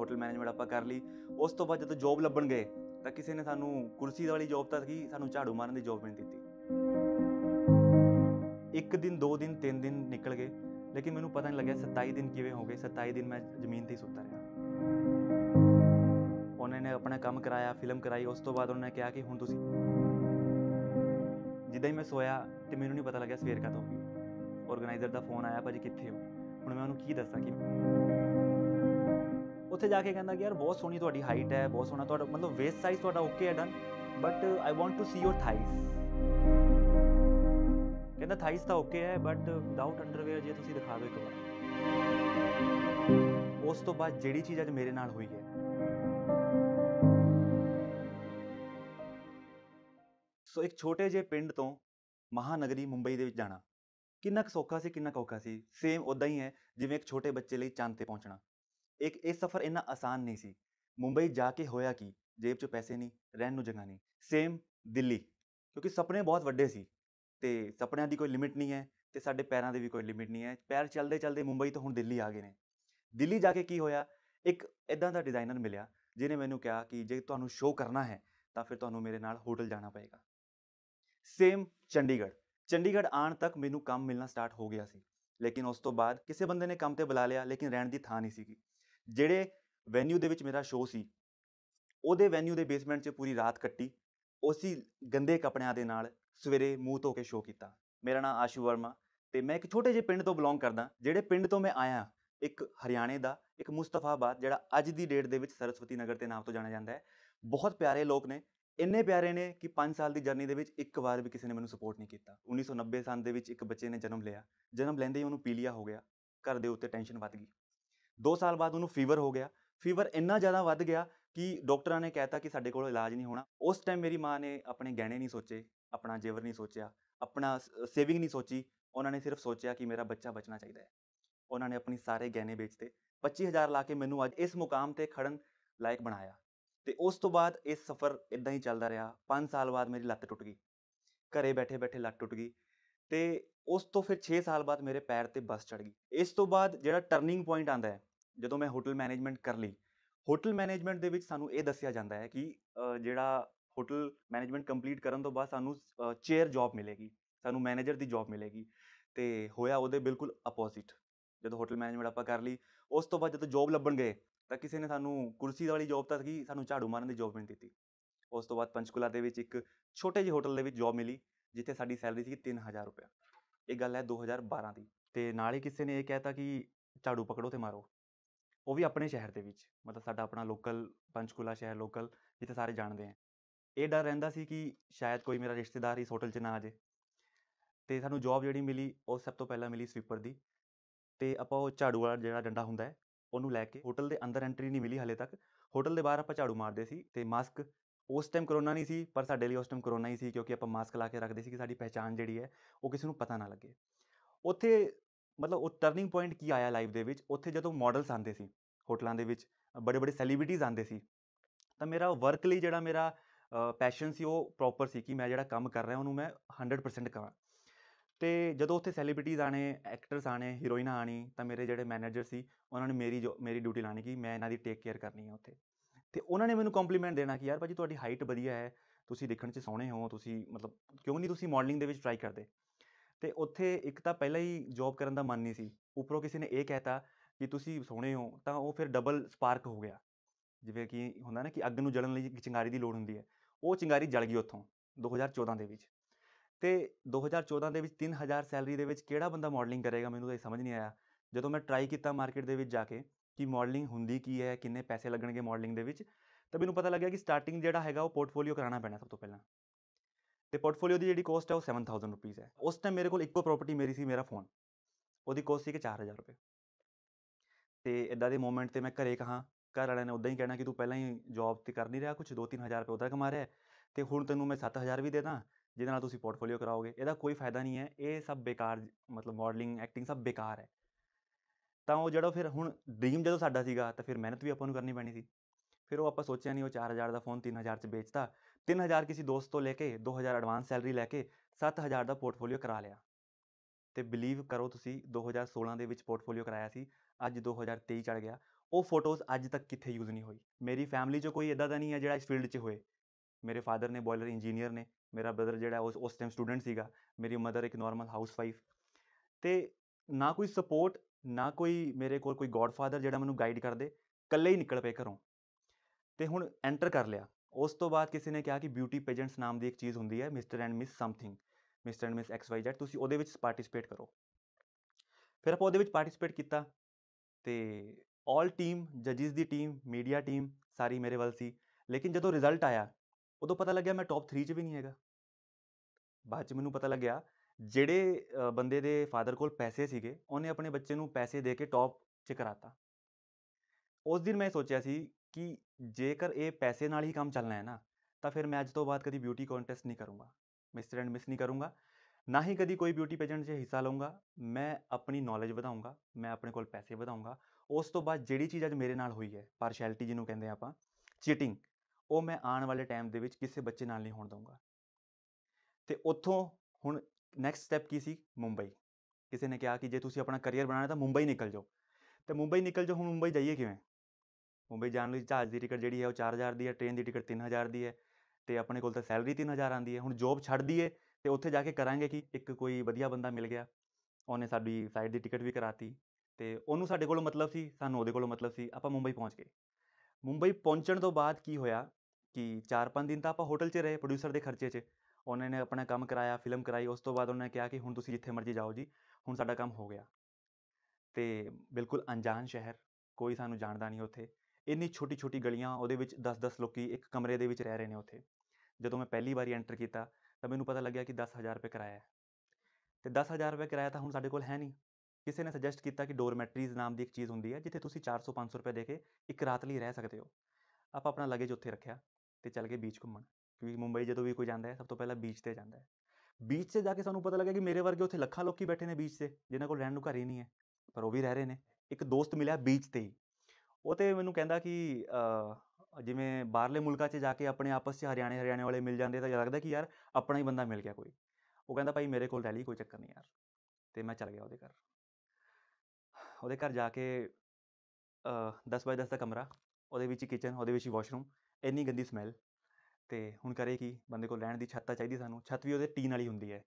hotel management ਆਪਾਂ ਕਰ ਲਈ ਉਸ ਤੋਂ ਬਾਅਦ ਜਦੋਂ ਜੌਬ ਲੱਭਣ ਗਏ ਤਾਂ ਕਿਸੇ ਨੇ ਸਾਨੂੰ ਕੁਰਸੀ ਵਾਲੀ ਜੌਬ ਤਾਂ ਕੀ ਸਾਨੂੰ ਝਾੜੂ ਮਾਰਨ ਦੀ ਜੌਬ ਮਿਲ ਦਿੱਤੀ ਇੱਕ ਦਿਨ ਦੋ ਦਿਨ ਤਿੰਨ ਦਿਨ ਨਿਕਲ ਗਏ ਲੇਕਿਨ ਮੈਨੂੰ ਪਤਾ ਨਹੀਂ ਲੱਗਿਆ 27 ਦਿਨ ਕਿਵੇਂ ਹੋ ਗਏ 27 ਦਿਨ ਮੈਂ ਜ਼ਮੀਨ ਤੇ ਹੀ ਸੁੱਤਾ ਰਿਹਾ ਉਹਨੇ ਨੇ ਆਪਣਾ ਕੰਮ ਕਰਾਇਆ ਫਿਲਮ ਕਰਾਈ ਉਸ ਤੋਂ ਬਾਅਦ ਉਹਨੇ ਕਿਹਾ ਕਿ ਹੁਣ ਤੁਸੀਂ ਜਿੱਦਾਂ ਹੀ ਮੈਂ ਸੋਇਆ ਤੇ ਮੈਨੂੰ ਨਹੀਂ ਪਤਾ ਲੱਗਿਆ ਸਵੇਰ ਕਦੋਂ ਹੋਈ ਆਰਗੇਨਾਈਜ਼ਰ ਦਾ ਫੋਨ ਆਇਆ ਭਾਜੀ ਕਿੱਥੇ ਹੋ ਹੁਣ ਮੈਂ ਉਹਨੂੰ ਕੀ ਦੱਸਾਂ ਕਿ ਉੱਥੇ ਜਾ ਕੇ ਕਹਿੰਦਾ ਕਿ ਯਾਰ ਬਹੁਤ ਸੋਹਣੀ ਤੁਹਾਡੀ ਹਾਈਟ ਹੈ ਬਹੁਤ ਸੋਹਣਾ ਤੁਹਾਡਾ ਮਤਲਬ ਵੇਸਟ ਸਾਈਜ਼ ਤੁਹਾਡਾ ਓਕੇ ਹੈ done but I want to see your thighs ਕਹਿੰਦਾ ਥਾਈਸ ਤਾਂ ਓਕੇ ਹੈ ਬਟ ਵਿਦਆਊਟ ਅੰਡਰਵੇਅਰ ਜੇ ਤੁਸੀਂ ਦਿਖਾ ਦਿਓ ਇੱਕ ਵਾਰ ਉਸ ਤੋਂ ਬਾਅਦ ਜਿਹੜੀ ਚੀਜ਼ ਅੱਜ ਮੇਰੇ ਨਾਲ ਹੋਈ ਹੈ ਸੋ ਇੱਕ ਛੋਟੇ ਜਿਹੇ ਪਿੰਡ ਤੋਂ ਮਹਾਨਗਰੀ ਮੁੰਬਈ ਦੇ ਵਿੱਚ ਜਾਣਾ ਕਿੰਨਾ ਸੌਖਾ ਸੀ ਕਿੰਨਾ ਔਖਾ ਸੀ ਸੇਮ ਉਦਾਂ ਹੀ ਹੈ ਜਿਵੇਂ ਇੱਕ ਛੋਟੇ ਬੱਚੇ ਲਈ ਚੰਦ ਤੇ ਪਹੁੰਚਣਾ ਇੱਕ ਇਹ ਸਫ਼ਰ ਇੰਨਾ ਆਸਾਨ ਨਹੀਂ ਸੀ ਮੁੰਬਈ ਜਾ ਕੇ ਹੋਇਆ ਕੀ ਜੇਬ 'ਚ ਪੈਸੇ ਨਹੀਂ ਰਹਿਣ ਨੂੰ ਜਗ੍ਹਾ ਨਹੀਂ ਸੇਮ ਦਿੱਲੀ ਕਿਉਂਕਿ ਸੁਪਨੇ ਬਹੁਤ ਵੱਡੇ ਸੀ ਤੇ ਸੁਪਨਿਆਂ ਦੀ ਕੋਈ ਲਿਮਿਟ ਨਹੀਂ ਹੈ ਤੇ ਸਾਡੇ ਪੈਰਾਂ ਦੀ ਵੀ ਕੋਈ ਲਿਮਿਟ ਨਹੀਂ ਹੈ ਪੈਰ ਚੱਲਦੇ ਚੱਲਦੇ ਮੁੰਬਈ ਤੋਂ ਹੁਣ ਦਿੱਲੀ ਆ ਗਏ ਨੇ ਦਿੱਲੀ ਜਾ ਕੇ ਕੀ ਹੋਇਆ ਇੱਕ ਇਦਾਂ ਦਾ ਡਿਜ਼ਾਈਨਰ ਮਿਲਿਆ ਜਿਹਨੇ ਮੈਨੂੰ ਕਿਹਾ ਕਿ ਜੇ ਤੁਹਾਨੂੰ ਸ਼ੋਅ ਕਰਨਾ ਹੈ ਤਾਂ ਫਿਰ ਤੁਹਾਨੂੰ ਮੇਰੇ ਨਾਲ ਹੋਟਲ ਜਾਣਾ ਪਏਗਾ ਸੇਮ ਚੰਡੀਗੜ੍ਹ ਚੰਡੀਗੜ੍ਹ ਆਣ ਤੱਕ ਮੈਨੂੰ ਕੰਮ ਮਿਲਣਾ ਸਟਾਰਟ ਹੋ ਗਿਆ ਸੀ ਲੇਕਿਨ ਉਸ ਤੋਂ ਬਾਅਦ ਕਿਸੇ ਬੰਦੇ ਨੇ ਕੰਮ ਤੇ ਬੁਲਾ ਲਿਆ ਲੇਕਿਨ ਰਹਿਣ ਦੀ ਥਾਂ ਨਹੀਂ ਸੀਗੀ ਜਿਹੜੇ ਵੈਨਿਊ ਦੇ ਵਿੱਚ ਮੇਰਾ ਸ਼ੋਅ ਸੀ ਉਹਦੇ ਵੈਨਿਊ ਦੇ ਬੇਸਮੈਂਟ 'ਚ ਪੂਰੀ ਰਾਤ ਕੱਟੀ ਉਸੇ ਗੰਦੇ ਕੱਪੜਿਆਂ ਦੇ ਨਾਲ ਸਵੇਰੇ ਮੂੰਹ ਧੋ ਕੇ ਸ਼ੋਅ ਕੀਤਾ ਮੇਰਾ ਨਾਮ ਆਸ਼ੂ ਵਰਮਾ ਤੇ ਮੈਂ ਇੱਕ ਛੋਟੇ ਜਿਹੇ ਪਿੰਡ ਤੋਂ ਬਿਲੋਂਗ ਕਰਦਾ ਜਿਹੜੇ ਪਿੰਡ ਤੋਂ ਮੈਂ ਆਇਆ ਇੱਕ ਹਰਿਆਣੇ ਦਾ ਇੱਕ ਮੁਸਤਫਾਬਾਦ ਜਿਹੜਾ ਅੱਜ ਦੀ ਡੇਟ ਦੇ ਵਿੱਚ ਸਰਸਵਤੀ ਨਗਰ ਦੇ ਨਾਮ ਤੋਂ ਜਾਣਿਆ ਜਾਂਦਾ ਹੈ ਬਹੁਤ ਪਿਆਰੇ ਲੋਕ ਨੇ ਇੰਨੇ ਪਿਆਰੇ ਨੇ ਕਿ 5 ਸਾਲ ਦੀ ਜਰਨੀ ਦੇ ਵਿੱਚ ਇੱਕ ਵਾਰ ਵੀ ਕਿਸੇ ਨੇ ਮੈਨੂੰ ਸਪੋਰਟ ਨਹੀਂ ਕੀਤਾ 1990 ਸਾਲ ਦੇ ਵਿੱਚ ਇੱਕ ਬੱਚੇ ਨੇ ਜਨਮ ਲਿਆ ਜਨਮ ਲੈਂਦੇ ਹੀ ਉਹਨੂੰ ਪੀਲੀਆ ਹੋ ਗਿਆ ਘਰ ਦੇ ਉੱਤੇ ਟੈਨਸ਼ਨ ਵੱਧ ਗਈ 2 ਸਾਲ ਬਾਅਦ ਉਹਨੂੰ ਫੀਵਰ ਹੋ ਗਿਆ ਫੀਵਰ ਇੰਨਾ ਜ਼ਿਆਦਾ ਵੱਧ ਗਿਆ ਕਿ ਡਾਕਟਰਾਂ ਨੇ ਕਹਿਤਾ ਕਿ ਸਾਡੇ ਕੋਲ ਇਲਾਜ ਨਹੀਂ ਹੋਣਾ ਉਸ ਟਾਈਮ ਮੇਰੀ ਮਾਂ ਨੇ ਆਪਣੇ ਗਹਿਣੇ ਨਹੀਂ ਸੋਚੇ ਆਪਣਾ ਜੇਵਰ ਨਹੀਂ ਸੋਚਿਆ ਆਪਣਾ ਸੇਵਿੰਗ ਨਹੀਂ ਸੋਚੀ ਉਹਨਾਂ ਨੇ ਸਿਰਫ ਸੋਚਿਆ ਕਿ ਮੇਰਾ ਬੱਚਾ ਬਚਣਾ ਚਾਹੀਦਾ ਹੈ ਉਹਨਾਂ ਨੇ ਆਪਣੀ ਸਾਰੇ ਗਹਿਣੇ ਵੇਚਤੇ 25000 ਲਾ ਕੇ ਮੈਨੂੰ ਅੱਜ ਇਸ ਮੁਕਾਮ ਤੇ ਖੜਨ ਲਾਇਕ ਬਣਾਇਆ ਤੇ ਉਸ ਤੋਂ ਬਾਅਦ ਇਹ ਸਫ਼ਰ ਇਦਾਂ ਹੀ ਚੱਲਦਾ ਰਿਹਾ 5 ਸਾਲ ਬਾਅਦ ਮੇਰੀ ਲੱਤ ਟੁੱਟ ਗਈ ਘਰੇ ਬੈਠੇ ਬੈਠੇ ਲੱਤ ਟੁੱਟ ਗਈ ਤੇ ਉਸ ਤੋਂ ਫਿਰ 6 ਸਾਲ ਬਾਅਦ ਮੇਰੇ ਪੈਰ ਤੇ ਬਸ ਚੜ ਗਈ ਇਸ ਤੋਂ ਬਾਅਦ ਜਿਹੜਾ ਟਰਨਿੰਗ ਪੁਆਇੰਟ ਆਂਦਾ ਹੈ ਜਦੋਂ ਮੈਂ ਹੋਟਲ ਮੈਨੇਜਮੈਂਟ ਕਰ ਲਈ ਹੋਟਲ ਮੈਨੇਜਮੈਂਟ ਦੇ ਵਿੱਚ ਸਾਨੂੰ ਇਹ ਦੱਸਿਆ ਜਾਂਦਾ ਹੈ ਕਿ ਜਿਹੜਾ ਹੋਟਲ ਮੈਨੇਜਮੈਂਟ ਕੰਪਲੀਟ ਕਰਨ ਤੋਂ ਬਾਅਦ ਸਾਨੂੰ ਚੇਅਰ ਜੌਬ ਮਿਲੇਗੀ ਸਾਨੂੰ ਮੈਨੇਜਰ ਦੀ ਜੌਬ ਮਿਲੇਗੀ ਤੇ ਹੋਇਆ ਉਹਦੇ ਬਿਲਕੁਲ ਆਪੋਜ਼ਿਟ ਜਦੋਂ ਹੋਟਲ ਮੈਨੇਜਮੈਂਟ ਆਪਾਂ ਕਰ ਲਈ ਉਸ ਤੋਂ ਬਾਅਦ ਜਦੋਂ ਜੌਬ ਲੱਭਣ ਗਏ ਤਾਂ ਕਿਸੇ ਨੇ ਸਾਨੂੰ ਕੁਰਸੀ ਵਾਲੀ ਜੌਬ ਤਾਂ ਕੀ ਸਾਨੂੰ ਝਾੜੂ ਮਾਰਨ ਦੀ ਜੌਬ ਮਿਲ ਦਿੱਤੀ ਉਸ ਤੋਂ ਬਾਅਦ ਪੰਚਕੁਲਾ ਦੇ ਵਿੱਚ ਇੱਕ ਛੋਟੇ ਜਿਹੇ ਹੋਟਲ ਦੇ ਵਿੱਚ ਜੌਬ ਮਿਲੀ ਜਿੱਥੇ ਸਾਡੀ ਸੈਲਰੀ ਸੀ 3000 ਰੁਪਏ ਇਹ ਗੱਲ ਹੈ 2012 ਦੀ ਤੇ ਨਾਲ ਹੀ ਕਿਸੇ ਨੇ ਇਹ ਕਹਿਤਾ ਕਿ ਝਾੜੂ ਪਕੜੋ ਤੇ ਮਾਰੋ ਉਹ ਵੀ ਆਪਣੇ ਸ਼ਹਿਰ ਦੇ ਵਿੱਚ ਮਤਲਬ ਸਾਡਾ ਆਪਣਾ ਲੋਕਲ ਪੰਚਕੂਲਾ ਸ਼ਹਿਰ ਲੋਕਲ ਜਿੱਥੇ ਸਾਰੇ ਜਾਣਦੇ ਆ ਇਹ ਡਰ ਰਹਿੰਦਾ ਸੀ ਕਿ ਸ਼ਾਇਦ ਕੋਈ ਮੇਰਾ ਰਿਸ਼ਤੇਦਾਰ ਇਸ ਹੋਟਲ 'ਚ ਨਾ ਆ ਜੇ ਤੇ ਸਾਨੂੰ ਜੌਬ ਜਿਹੜੀ ਮਿਲੀ ਉਹ ਸਭ ਤੋਂ ਪਹਿਲਾਂ ਮਿਲੀ ਸਵੀਪਰ ਦੀ ਤੇ ਆਪਾਂ ਉਹ ਝਾੜੂ ਵਾਲਾ ਜਿਹੜਾ ਡੰਡਾ ਹੁੰਦਾ ਹੈ ਉਹਨੂੰ ਲੈ ਕੇ ਹੋਟਲ ਦੇ ਅੰਦਰ ਐਂਟਰੀ ਨਹੀਂ ਮਿਲੀ ਹਲੇ ਤੱਕ ਹੋਟਲ ਦੇ ਬਾਹਰ ਆਪਾਂ ਝਾੜੂ ਮਾਰਦੇ ਸੀ ਤੇ ਮਾਸਕ ਉਸ ਟਾਈਮ ਕਰੋਨਾ ਨਹੀਂ ਸੀ ਪਰ ਸਾਡੇ ਲਈ ਉਸ ਟਾਈਮ ਕਰੋਨਾ ਹੀ ਸੀ ਕਿਉਂਕਿ ਆਪਾਂ ਮਾਸਕ ਲਾ ਕੇ ਰੱਖਦੇ ਸੀ ਕਿ ਸਾਡੀ ਪਹਿਚਾਨ ਜਿਹੜੀ ਹੈ ਉਹ ਕਿਸੇ ਨੂੰ ਪਤਾ ਨਾ ਲੱਗੇ ਉੱਥੇ ਮਤਲਬ ਉਹ ਟਰਨਿੰਗ ਪੁਆਇੰਟ ਕੀ ਆਇਆ ਲਾਈਫ ਦੇ ਵਿੱਚ ਉੱਥੇ ਜਦੋਂ ਮਾਡਲਸ ਆਉਂਦੇ ਸੀ ਹੋਟਲਾਂ ਦੇ ਵਿੱਚ ਬੜੇ ਬੜੇ ਸੈਲੀਬ੍ਰਿਟੀਜ਼ ਆਉਂਦੇ ਸੀ ਤਾਂ ਮੇਰਾ ਵਰਕ ਲਈ ਜਿਹੜਾ ਮੇਰਾ ਪੈਸ਼ਨ ਸੀ ਉਹ ਪ੍ਰੋਪਰ ਸੀ ਕਿ ਮੈਂ ਜਿਹੜਾ ਕੰਮ ਕਰ ਰਿਹਾ ਉਹਨੂੰ ਮੈਂ 100% ਕਰਾਂ ਤੇ ਜਦੋਂ ਉੱਥੇ ਸੈਲੀਬ੍ਰਿਟੀਜ਼ ਆਣੇ ਐਕਟਰਸ ਆਣੇ ਹੀਰੋਇਨਾਂ ਆਣੀ ਤਾਂ ਮੇਰੇ ਜਿਹੜੇ ਮੈਨੇਜਰ ਸੀ ਉਹਨਾਂ ਨੇ ਮੇਰੀ ਜੋ ਮੇਰੀ ਡਿਊਟੀ ਲਾਣੀ ਕਿ ਮੈਂ ਇਹਨਾਂ ਦੀ ਟੇਕ ਕੇਅਰ ਕਰਨੀ ਹੈ ਉੱਥੇ ਤੇ ਉਹਨਾਂ ਨੇ ਮੈਨੂੰ ਕੰਪਲੀਮੈਂਟ ਦੇਣਾ ਕਿ ਯਾਰ ਭਾਜੀ ਤੁਹਾਡੀ ਹਾਈਟ ਵਧੀਆ ਹੈ ਤੁਸੀਂ ਦੇਖਣ 'ਚ ਸੋਹਣੇ ਹੋ ਤੁਸੀਂ ਮਤਲਬ ਕਿਉਂ ਨਹੀਂ ਤੁਸੀਂ ਮਾਡਲਿੰਗ ਦੇ ਵਿੱਚ ਟਰਾਈ ਕਰਦੇ ਅਤੇ ਉੱਥੇ ਇੱਕ ਤਾਂ ਪਹਿਲਾਂ ਹੀ ਜੋਬ ਕਰਨ ਦਾ ਮਨ ਨਹੀਂ ਸੀ ਉੱਪਰੋਂ ਕਿਸੇ ਨੇ ਇਹ ਕਹਿਤਾ ਕਿ ਤੁਸੀਂ ਸੋਹਣੇ ਹੋ ਤਾਂ ਉਹ ਫਿਰ ਡਬਲ ਸਪਾਰਕ ਹੋ ਗਿਆ ਜਿਵੇਂ ਕਿ ਹੁੰਦਾ ਨਾ ਕਿ ਅੱਗ ਨੂੰ ਜਲਣ ਲਈ ਇੱਕ ਚਿੰਗਾਰੀ ਦੀ ਲੋੜ ਹੁੰਦੀ ਹੈ ਉਹ ਚਿੰਗਾਰੀ ਜਲ ਗਈ ਉੱਥੋਂ 2014 ਦੇ ਵਿੱਚ ਤੇ 2014 ਦੇ ਵਿੱਚ 3000 ਸੈਲਰੀ ਦੇ ਵਿੱਚ ਕਿਹੜਾ ਬੰਦਾ ਮਾਡਲਿੰਗ ਕਰੇਗਾ ਮੈਨੂੰ ਤਾਂ ਸਮਝ ਨਹੀਂ ਆਇਆ ਜਦੋਂ ਮੈਂ ਟਰਾਈ ਕੀਤਾ ਮਾਰਕੀਟ ਦੇ ਵਿੱਚ ਜਾ ਕੇ ਕਿ ਮਾਡਲਿੰਗ ਹੁੰਦੀ ਕੀ ਹੈ ਕਿੰਨੇ ਪੈਸੇ ਲੱਗਣਗੇ ਮਾਡਲਿੰਗ ਦੇ ਵਿੱਚ ਤਾਂ ਮੈਨੂੰ ਪਤਾ ਲੱਗਿਆ ਕਿ ਸਟਾਰਟਿੰਗ ਜਿਹੜਾ ਹੈਗਾ ਉਹ ਪੋਰਟਫੋਲੀਓ ਕਰਾਉਣਾ ਪੈਣਾ ਸਭ ਤੋਂ ਪਹਿਲਾਂ ਤੇ ਪੋਰਟਫੋਲੀਓ ਦੀ ਜਿਹੜੀ ਕੋਸਟ ਹੈ ਉਹ 7000 ਰੁਪਏ ਹੈ ਉਸ ਟਾਈਮ ਮੇਰੇ ਕੋਲ ਇੱਕੋ ਪ੍ਰਾਪਰਟੀ ਮੇਰੀ ਸੀ ਮੇਰਾ ਫੋਨ ਉਹਦੀ ਕੋਸਟ ਸੀ ਕਿ 4000 ਰੁਪਏ ਤੇ ਇਦਾਂ ਦੇ ਮੂਮੈਂਟ ਤੇ ਮੈਂ ਘਰੇ ਕਹਾ ਘਰ ਵਾਲਿਆਂ ਨੇ ਉਦਾਂ ਹੀ ਕਹਿਣਾ ਕਿ ਤੂੰ ਪਹਿਲਾਂ ਹੀ ਜੌਬ ਤੇ ਕਰ ਨਹੀਂ ਰਿਹਾ ਕੁਝ 2-3000 ਰੁਪਏ ਉਧਰ ਕਮਾ ਰਿਹਾ ਤੇ ਹੁਣ ਤੈਨੂੰ ਮੈਂ 7000 ਵੀ ਦੇ ਦਾਂ ਜਿਹਦੇ ਨਾਲ ਤੁਸੀਂ ਪੋਰਟਫੋਲੀਓ ਕਰਾਓਗੇ ਇਹਦਾ ਕੋਈ ਫਾਇਦਾ ਨਹੀਂ ਹੈ ਇਹ ਸਭ ਬੇਕਾਰ ਮਤਲਬ ਮਾਡਲਿੰਗ ਐਕਟਿੰਗ ਸਭ ਬੇਕਾਰ ਹੈ ਤਾਂ ਉਹ ਜਿਹੜਾ ਫਿਰ ਹੁਣ ਡ੍ਰੀਮ ਜਦੋਂ ਸਾਡਾ ਸੀਗਾ ਤਾਂ ਫਿਰ ਮਿਹਨਤ ਵੀ ਆਪਾਂ ਨੂੰ ਕਰਨੀ ਪੈਣੀ ਸੀ ਫਿਰ ਉਹ ਆਪਾਂ ਸੋਚਿਆ ਨਹੀਂ ਉਹ 4000 ਦਾ ਫੋਨ 3000 ਚ ਵੇਚਤਾ 3000 ਕਿਸੇ ਦੋਸਤ ਤੋਂ ਲੈ ਕੇ 2000 ਐਡਵਾਂਸ ਸੈਲਰੀ ਲੈ ਕੇ 7000 ਦਾ ਪੋਰਟਫੋਲੀਓ ਕਰਾ ਲਿਆ ਤੇ ਬਲੀਵ ਕਰੋ ਤੁਸੀਂ 2016 ਦੇ ਵਿੱਚ ਪੋਰਟਫੋਲੀਓ ਕਰਾਇਆ ਸੀ ਅੱਜ 2023 ਚੜ ਗਿਆ ਉਹ ਫੋਟੋਜ਼ ਅੱਜ ਤੱਕ ਕਿੱਥੇ ਯੂਜ਼ ਨਹੀਂ ਹੋਈ ਮੇਰੀ ਫੈਮਿਲੀ 'ਚ ਕੋਈ ਇਦਾਂ ਦਾ ਨਹੀਂ ਹੈ ਜਿਹੜਾ ਇਸ ਫੀਲਡ 'ਚ ਹੋਏ ਮੇਰੇ ਫਾਦਰ ਨੇ ਬੋਇਲਰ ਇੰਜੀਨੀਅਰ ਨੇ ਮੇਰਾ ਬ੍ਰਦਰ ਜਿਹੜਾ ਉਸ ਉਸ ਟਾਈਮ ਸਟੂਡੈਂਟ ਸੀਗਾ ਮੇਰੀ ਮਦਰ ਇੱਕ ਨਾਰਮਲ ਹਾਊਸਵਾਈਫ ਤੇ ਨਾ ਕੋਈ ਸਪੋਰਟ ਨਾ ਕੋਈ ਮੇਰੇ ਕੋਲ ਕੋਈ ਗੋਡਫਾਦਰ ਜਿਹੜਾ ਮੈਨੂੰ ਗਾਈਡ ਕਰਦੇ ਇਕੱਲੇ ਹੀ ਨਿਕਲ ਪਏ ਘਰੋਂ ਤੇ ਹੁਣ ਐਂਟਰ ਕਰ ਲਿਆ ਉਸ ਤੋਂ ਬਾਅਦ ਕਿਸੇ ਨੇ ਕਿਹਾ ਕਿ ਬਿਊਟੀ ਪੇਜੈਂਟਸ ਨਾਮ ਦੀ ਇੱਕ ਚੀਜ਼ ਹੁੰਦੀ ਹੈ mister and miss something mister and miss X Y Z ਤੁਸੀਂ ਉਹਦੇ ਵਿੱਚ ਪਾਰਟਿਸਿਪੇਟ ਕਰੋ ਫਿਰ ਆਪਾਂ ਉਹਦੇ ਵਿੱਚ ਪਾਰਟਿਸਿਪੇਟ ਕੀਤਾ ਤੇ ਆਲ ਟੀਮ ਜੱਜਿਸ ਦੀ ਟੀਮ ਮੀਡੀਆ ਟੀਮ ਸਾਰੀ ਮੇਰੇ ਵੱਲ ਸੀ ਲੇਕਿਨ ਜਦੋਂ ਰਿਜ਼ਲਟ ਆਇਆ ਉਦੋਂ ਪਤਾ ਲੱਗਿਆ ਮੈਂ ਟੌਪ 3 ਚ ਵੀ ਨਹੀਂ ਹੈਗਾ ਬਾਅਦ ਚ ਮੈਨੂੰ ਪਤਾ ਲੱਗਿਆ ਜਿਹੜੇ ਬੰਦੇ ਦੇ ਫਾਦਰ ਕੋਲ ਪੈਸੇ ਸੀਗੇ ਉਹਨੇ ਆਪਣੇ ਬੱਚੇ ਨੂੰ ਪੈਸੇ ਦੇ ਕੇ ਟੌਪ ਚ ਕਰਾਤਾ ਉਸ ਦਿਨ ਮੈਂ ਸੋਚਿਆ ਸੀ ਕਿ ਜੇਕਰ ਇਹ ਪੈਸੇ ਨਾਲ ਹੀ ਕੰਮ ਚੱਲਣਾ ਹੈ ਨਾ ਤਾਂ ਫਿਰ ਮੈਂ ਅੱਜ ਤੋਂ ਬਾਅਦ ਕਦੀ ਬਿਊਟੀ ਕੰਟੈਸਟ ਨਹੀਂ ਕਰੂੰਗਾ ਮਿਸਟਰ ਐਂਡ ਮਿਸ ਨਹੀਂ ਕਰੂੰਗਾ ਨਾ ਹੀ ਕਦੀ ਕੋਈ ਬਿਊਟੀ ਪੇਜੈਂਟ 'ਚ ਹਿੱਸਾ ਲਵਾਂਗਾ ਮੈਂ ਆਪਣੀ ਨੌਲੇਜ ਵਧਾਉਂਗਾ ਮੈਂ ਆਪਣੇ ਕੋਲ ਪੈਸੇ ਵਧਾਉਂਗਾ ਉਸ ਤੋਂ ਬਾਅਦ ਜਿਹੜੀ ਚੀਜ਼ ਅੱਜ ਮੇਰੇ ਨਾਲ ਹੋਈ ਹੈ ਪਾਰਸ਼ੈਲਿਟੀ ਜਿਹਨੂੰ ਕਹਿੰਦੇ ਆਪਾਂ ਚੀਟਿੰਗ ਉਹ ਮੈਂ ਆਉਣ ਵਾਲੇ ਟਾਈਮ ਦੇ ਵਿੱਚ ਕਿਸੇ ਬੱਚੇ ਨਾਲ ਨਹੀਂ ਹੋਣ ਦਊਂਗਾ ਤੇ ਉੱਥੋਂ ਹੁਣ ਨੈਕਸਟ ਸਟੈਪ ਕੀ ਸੀ ਮੁੰਬਈ ਕਿਸੇ ਨੇ ਕਿਹਾ ਕਿ ਜੇ ਤੁਸੀਂ ਆਪਣਾ ਕੈਰੀਅਰ ਬਣਾਉਣਾ ਤਾਂ ਮੁੰਬਈ ਨਿਕਲ ਜਾਓ ਤੇ ਮੁੰਬਈ ਨਿਕਲ ਜਾਓ ਹੁਣ ਮੁੰਬਈ ਜਾਈਏ ਕਿਵੇਂ ਮੁੰਬਈ ਜਾਣ ਲਈ ਜਹਾਜ਼ ਦੀ ਟਿਕਟ ਜਿਹੜੀ ਹੈ ਉਹ 4000 ਦੀ ਹੈ ਟ੍ਰੇਨ ਦੀ ਟਿਕਟ 3000 ਦੀ ਹੈ ਤੇ ਆਪਣੇ ਕੋਲ ਤਾਂ ਸੈਲਰੀ 3000 ਆਂਦੀ ਹੈ ਹੁਣ ਜੋਬ ਛੱਡ ਦਈਏ ਤੇ ਉੱਥੇ ਜਾ ਕੇ ਕਰਾਂਗੇ ਕਿ ਇੱਕ ਕੋਈ ਵਧੀਆ ਬੰਦਾ ਮਿਲ ਗਿਆ ਉਹਨੇ ਸਾਡੀ ਫਲਾਈਟ ਦੀ ਟਿਕਟ ਵੀ ਕਰਾਤੀ ਤੇ ਉਹਨੂੰ ਸਾਡੇ ਕੋਲੋਂ ਮਤਲਬ ਸੀ ਸਾਨੂੰ ਉਹਦੇ ਕੋਲੋਂ ਮਤਲਬ ਸੀ ਆਪਾਂ ਮੁੰਬਈ ਪਹੁੰਚ ਗਏ ਮੁੰਬਈ ਪਹੁੰਚਣ ਤੋਂ ਬਾਅਦ ਕੀ ਹੋਇਆ ਕਿ 4-5 ਦਿਨ ਤਾਂ ਆਪਾਂ ਹੋਟਲ 'ਚ ਰਹੇ ਪ੍ਰੋਡਿਊਸਰ ਦੇ ਖਰਚੇ 'ਚ ਉਹਨਾਂ ਨੇ ਆਪਣਾ ਕੰਮ ਕਰਾਇਆ ਫਿਲਮ ਕਰਾਈ ਉਸ ਤੋਂ ਬਾਅਦ ਉਹਨਾਂ ਨੇ ਕਿਹਾ ਕਿ ਹੁਣ ਤੁਸੀਂ ਜਿੱਥੇ ਮਰਜ਼ੀ ਜਾਓ ਜੀ ਹੁਣ ਸਾਡਾ ਕੰਮ ਹੋ ਗਿਆ ਤੇ ਬਿਲਕੁਲ ਅਣਜਾਣ ਸ਼ਹਿਰ ਕੋਈ ਸਾਨੂੰ ਜਾਣਦਾ ਨਹੀਂ ਉੱਥੇ ਇੰਨੀ ਛੋਟੀ ਛੋਟੀ ਗਲੀਆਂ ਉਹਦੇ ਵਿੱਚ 10-10 ਲੋਕੀ ਇੱਕ ਕਮਰੇ ਦੇ ਵਿੱਚ ਰਹਿ ਰਹੇ ਨੇ ਉੱਥੇ ਜਦੋਂ ਮੈਂ ਪਹਿਲੀ ਵਾਰੀ ਐਂਟਰ ਕੀਤਾ ਤਾਂ ਮੈਨੂੰ ਪਤਾ ਲੱਗਿਆ ਕਿ 10000 ਰੁਪਏ ਕਿਰਾਇਆ ਹੈ ਤੇ 10000 ਰੁਪਏ ਕਿਰਾਇਆ ਤਾਂ ਹੁਣ ਸਾਡੇ ਕੋਲ ਹੈ ਨਹੀਂ ਕਿਸੇ ਨੇ ਸੁਜੈਸਟ ਕੀਤਾ ਕਿ ਡੋਰਮੈਟਰੀਜ਼ ਨਾਮ ਦੀ ਇੱਕ ਚੀਜ਼ ਹੁੰਦੀ ਹੈ ਜਿੱਥੇ ਤੁਸੀਂ 400-500 ਰੁਪਏ ਦੇ ਕੇ ਇੱਕ ਰਾਤ ਲਈ ਰਹਿ ਸਕਦੇ ਹੋ ਆਪਾਂ ਆਪਣਾ ਲਗੇਜ ਉੱਥੇ ਰੱਖਿਆ ਤੇ ਚੱਲ ਗਏ ਬੀਚ ਘੁੰਮਣ ਕਿਉਂਕਿ ਮੁੰਬਈ ਜਦੋਂ ਵੀ ਕੋਈ ਜਾਂਦਾ ਹੈ ਸਭ ਤੋਂ ਪਹਿਲਾਂ ਬੀਚ ਤੇ ਜਾਂਦਾ ਹੈ ਬੀਚ ਤੇ ਜਾ ਕੇ ਸਾਨੂੰ ਪਤਾ ਲੱਗਿਆ ਕਿ ਮੇਰੇ ਵਰਗੇ ਉੱਥੇ ਲੱਖਾਂ ਲੋਕੀ ਬੈਠੇ ਨੇ ਬੀਚ ਤੇ ਜਿਨ੍ਹਾਂ ਕੋਲ ਰਹਿਣ ਨੂੰ ਘਰ ਹੀ ਨਹੀਂ ਹੈ ਪਰ ਉਹ ਵੀ ਰਹਿ ਰਹੇ ਨੇ ਇੱਕ ਦੋਸਤ ਮਿਲਿਆ ਬੀਚ ਤੇ ਹੀ ਉਹ ਤੇ ਮੈਨੂੰ ਕਹਿੰਦਾ ਕਿ ਜਿਵੇਂ ਬਾਹਰਲੇ ਮੁਲਕਾਂ 'ਚ ਜਾ ਕੇ ਆਪਣੇ ਆਪਸ 'ਚ ਹਰਿਆਣੇ ਹਰਿਆਣੇ ਵਾਲੇ ਮਿਲ ਜਾਂਦੇ ਤਾਂ ਲੱਗਦਾ ਕਿ ਯਾਰ ਆਪਣਾ ਹੀ ਬੰਦਾ ਮਿਲ ਗਿਆ ਕੋਈ ਉਹ ਕਹਿੰਦਾ ਭਾਈ ਮੇਰੇ ਕੋਲ ਰੈਲੀ ਕੋਈ ਚੱਕਰ ਨਹੀਂ ਯਾਰ ਤੇ ਮੈਂ ਚਲ ਗਿਆ ਉਹਦੇ ਘਰ ਉਹਦੇ ਘਰ ਜਾ ਕੇ 10 ਬਾਈ 10 ਦਾ ਕਮਰਾ ਉਹਦੇ ਵਿੱਚ ਕਿਚਨ ਉਹਦੇ ਵਿੱਚ ਵਾਸ਼ਰੂਮ ਇੰਨੀ ਗੰਦੀ ਸਮੈਲ ਤੇ ਹੁਣ ਕਰੇ ਕੀ ਬੰਦੇ ਕੋਲ ਰਹਿਣ ਦੀ ਛੱਤ ਤਾਂ ਚਾਹੀਦੀ ਸਾਨੂੰ ਛੱਤ ਵੀ ਉਹਦੇ ਟੀਨ ਵਾਲੀ ਹੁੰਦੀ ਹੈ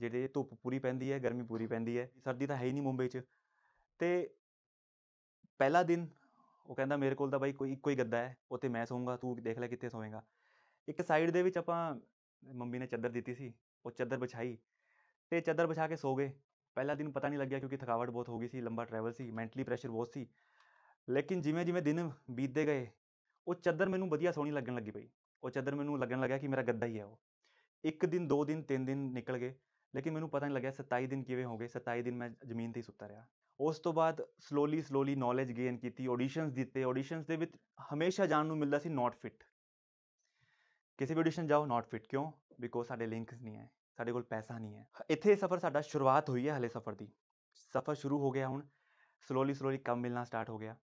ਜਿਹੜੇ ਧੁੱਪ ਪੂਰੀ ਪੈਂਦੀ ਹੈ ਗਰਮੀ ਪੂਰੀ ਪੈਂਦੀ ਹੈ ਸਰਦੀ ਤਾਂ ਹੈ ਹੀ ਨਹੀਂ ਮੁੰਬਈ 'ਚ ਤੇ ਪਹਿਲਾ ਦਿਨ ਉਹ ਕਹਿੰਦਾ ਮੇਰੇ ਕੋਲ ਤਾਂ ਬਾਈ ਕੋਈ ਇੱਕੋ ਹੀ ਗੱਦਾ ਹੈ ਉੱਥੇ ਮੈਂ ਸੌਂਗਾ ਤੂੰ ਦੇਖ ਲੈ ਕਿੱਥੇ ਸੌਵੇਂਗਾ ਇੱਕ ਸਾਈਡ ਦੇ ਵਿੱਚ ਆਪਾਂ ਮੰਮੀ ਨੇ ਚਾਦਰ ਦਿੱਤੀ ਸੀ ਉਹ ਚਾਦਰ ਵਿਛਾਈ ਤੇ ਚਾਦਰ ਵਿਛਾ ਕੇ ਸੋ ਗਏ ਪਹਿਲਾ ਦਿਨ ਪਤਾ ਨਹੀਂ ਲੱਗਿਆ ਕਿਉਂਕਿ ਥਕਾਵਟ ਬਹੁਤ ਹੋ ਗਈ ਸੀ ਲੰਬਾ ਟਰੈਵਲ ਸੀ ਮੈਂਟਲੀ ਪ੍ਰੈਸ਼ਰ ਬਹੁਤ ਸੀ ਲੇਕਿਨ ਜਿਵੇਂ ਜਿਵੇਂ ਦਿਨ ਬੀਤਦੇ ਗਏ ਉਹ ਚਾਦਰ ਮੈਨੂੰ ਵਧੀਆ ਸੋਹਣੀ ਲੱਗਣ ਲੱਗੀ ਪਈ ਉਹ ਚਾਦਰ ਮੈਨੂੰ ਲੱਗਣ ਲੱਗਿਆ ਕਿ ਮੇਰਾ ਗੱਦਾ ਹੀ ਹੈ ਉਹ ਇੱਕ ਦਿਨ ਦੋ ਦਿਨ ਤਿੰਨ ਦਿਨ ਨਿਕਲ ਗਏ ਲੇਕਿਨ ਮੈਨੂੰ ਪਤਾ ਨਹੀਂ ਲੱਗਿਆ 27 ਦਿਨ ਕਿਵੇਂ ਹੋ ਗਏ 27 ਦਿਨ ਮੈਂ ਜ਼ਮੀਨ ਤੇ ਹੀ ਸੁੱਤਾ ਰਿਹਾ ਉਸ ਤੋਂ ਬਾਅਦ ਸਲੋਲੀ ਸਲੋਲੀ ਨੌਲੇਜ ਗੇਨ ਕੀਤੀ ਆਡੀਸ਼ਨਸ ਦਿੱਤੇ ਆਡੀਸ਼ਨਸ ਦੇ ਵਿੱਚ ਹਮੇਸ਼ਾ ਜਾਣ ਨੂੰ ਮਿਲਦਾ ਸੀ ਨਾਟ ਫਿਟ ਕਿਸੇ ਵੀ ਆਡੀਸ਼ਨ ਜਾਓ ਨਾਟ ਫਿਟ ਕਿਉਂ ਬਿਕੋਜ਼ ਸਾਡੇ ਲਿੰਕਸ ਨਹੀਂ ਹੈ ਸਾਡੇ ਕੋਲ ਪੈਸਾ ਨਹੀਂ ਹੈ ਇੱਥੇ ਸਫ਼ਰ ਸਾਡਾ ਸ਼ੁਰੂਆਤ ਹੋਈ ਹੈ ਹਲੇ ਸਫ਼ਰ ਦੀ ਸਫ਼ਰ ਸ਼ੁਰੂ ਹੋ ਗਿਆ ਹੁਣ ਸਲੋਲੀ ਸਲੋਲੀ ਕੰਮ ਮਿਲਣਾ ਸਟਾਰਟ ਹੋ ਗਿਆ